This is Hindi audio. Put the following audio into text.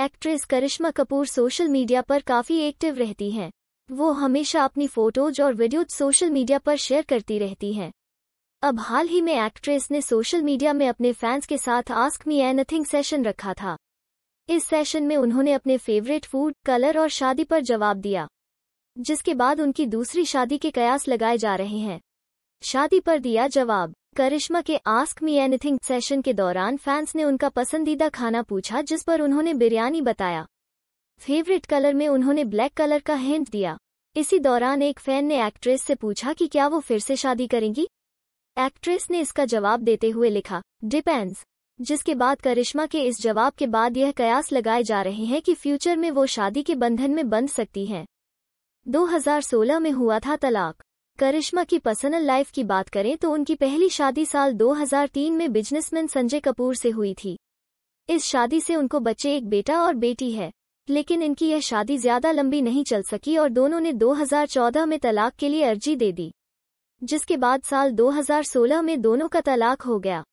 actress Karishma Kapoor social media पर काफ़ी एक्टिव रहती हैं वो हमेशा अपनी फोटोज और वीडियोज सोशल मीडिया पर शेयर करती रहती हैं अब हाल ही में एक्ट्रेस ने सोशल मीडिया में अपने फैंस के साथ आस्क मी एनीथिंग सेशन रखा था इस सेशन में उन्होंने अपने फेवरेट फूड कलर और शादी पर जवाब दिया जिसके बाद उनकी दूसरी शादी के कयास लगाए जा रहे हैं शादी पर दिया जवाब करिश्मा के आस्क मी एनीथिंग सेशन के दौरान फैंस ने उनका पसंदीदा खाना पूछा जिस पर उन्होंने बिरयानी बताया फेवरेट कलर में उन्होंने ब्लैक कलर का हिंट दिया इसी दौरान एक फैन ने एक्ट्रेस से पूछा कि क्या वो फिर से शादी करेंगी एक्ट्रेस ने इसका जवाब देते हुए लिखा डिपेंड्स जिसके बाद करिश्मा के इस जवाब के बाद यह कयास लगाए जा रहे हैं कि फ्यूचर में वो शादी के बंधन में बंध सकती हैं 2016 में हुआ था तलाक करिश्मा की पर्सनल लाइफ की बात करें तो उनकी पहली शादी साल 2003 में बिजनेसमैन संजय कपूर से हुई थी इस शादी से उनको बच्चे एक बेटा और बेटी है लेकिन इनकी यह शादी ज्यादा लंबी नहीं चल सकी और दोनों ने 2014 में तलाक के लिए अर्जी दे दी जिसके बाद साल 2016 में दोनों का तलाक हो गया